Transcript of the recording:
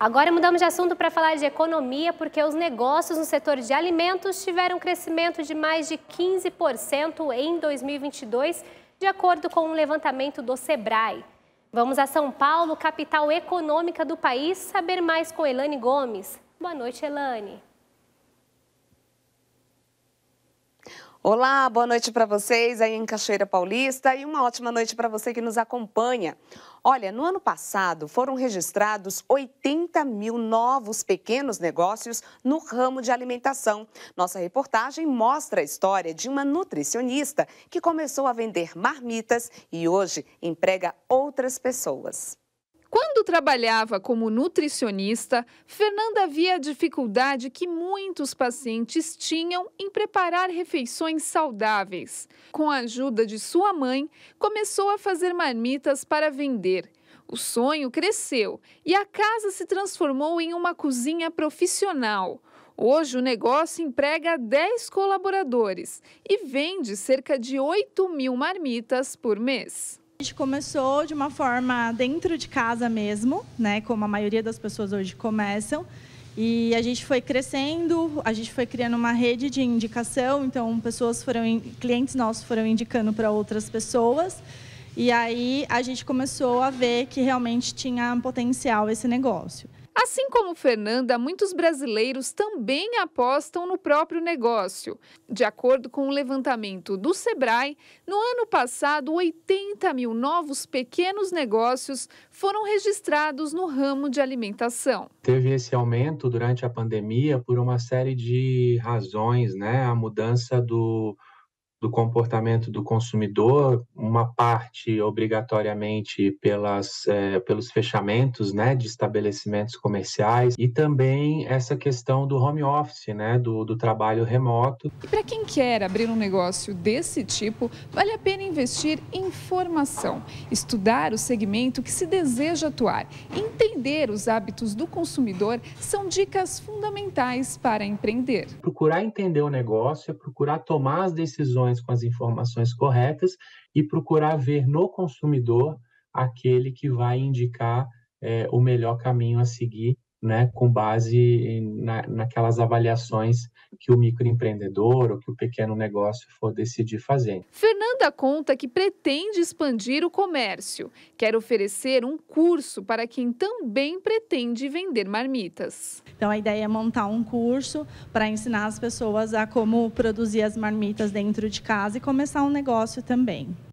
Agora mudamos de assunto para falar de economia, porque os negócios no setor de alimentos tiveram um crescimento de mais de 15% em 2022, de acordo com um levantamento do Sebrae. Vamos a São Paulo, capital econômica do país, saber mais com Elane Gomes. Boa noite, Elane. Olá, boa noite para vocês aí em Cachoeira Paulista e uma ótima noite para você que nos acompanha. Olha, no ano passado foram registrados 80 mil novos pequenos negócios no ramo de alimentação. Nossa reportagem mostra a história de uma nutricionista que começou a vender marmitas e hoje emprega outras pessoas. Quando trabalhava como nutricionista, Fernanda via a dificuldade que muitos pacientes tinham em preparar refeições saudáveis. Com a ajuda de sua mãe, começou a fazer marmitas para vender. O sonho cresceu e a casa se transformou em uma cozinha profissional. Hoje, o negócio emprega 10 colaboradores e vende cerca de 8 mil marmitas por mês. A gente começou de uma forma dentro de casa mesmo, né, como a maioria das pessoas hoje começam. E a gente foi crescendo, a gente foi criando uma rede de indicação, então pessoas foram clientes nossos foram indicando para outras pessoas. E aí a gente começou a ver que realmente tinha potencial esse negócio. Assim como Fernanda, muitos brasileiros também apostam no próprio negócio. De acordo com o um levantamento do Sebrae, no ano passado, 80 mil novos pequenos negócios foram registrados no ramo de alimentação. Teve esse aumento durante a pandemia por uma série de razões, né? A mudança do do comportamento do consumidor, uma parte obrigatoriamente pelas, é, pelos fechamentos né, de estabelecimentos comerciais e também essa questão do home office, né, do, do trabalho remoto. E para quem quer abrir um negócio desse tipo, vale a pena investir em formação, estudar o segmento que se deseja atuar, entender os hábitos do consumidor são dicas fundamentais para empreender. Procurar entender o negócio é procurar tomar as decisões informações com as informações corretas e procurar ver no consumidor aquele que vai indicar é, o melhor caminho a seguir né, com base na, naquelas avaliações que o microempreendedor ou que o pequeno negócio for decidir fazer. Fernanda conta que pretende expandir o comércio, quer oferecer um curso para quem também pretende vender marmitas. Então a ideia é montar um curso para ensinar as pessoas a como produzir as marmitas dentro de casa e começar um negócio também.